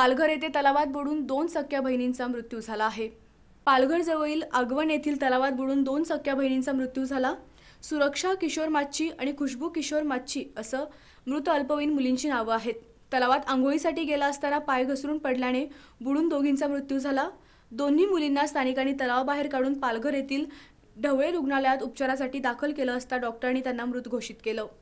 पालघर येथे तलावात बुडून दोन सख्या बहिणींचा मृत्यू झाला आहे पालघरजवळील आगवण येथील तलावात बुडून दोन सख्या बहिणींचा मृत्यू झाला सुरक्षा किशोर माच्छी आणि खुशबू किशोर माच्छी असं मृत अल्पवयीन मुलींची नावं आहेत तलावात आंघोळीसाठी गेला असताना पाय घसरून पडल्याने बुडून दोघींचा मृत्यू झाला दोन्ही मुलींना स्थानिकांनी तलावाबाहेर काढून पालघर येथील ढवळे रुग्णालयात उपचारासाठी दाखल केलं असता डॉक्टरांनी त्यांना मृत घोषित केलं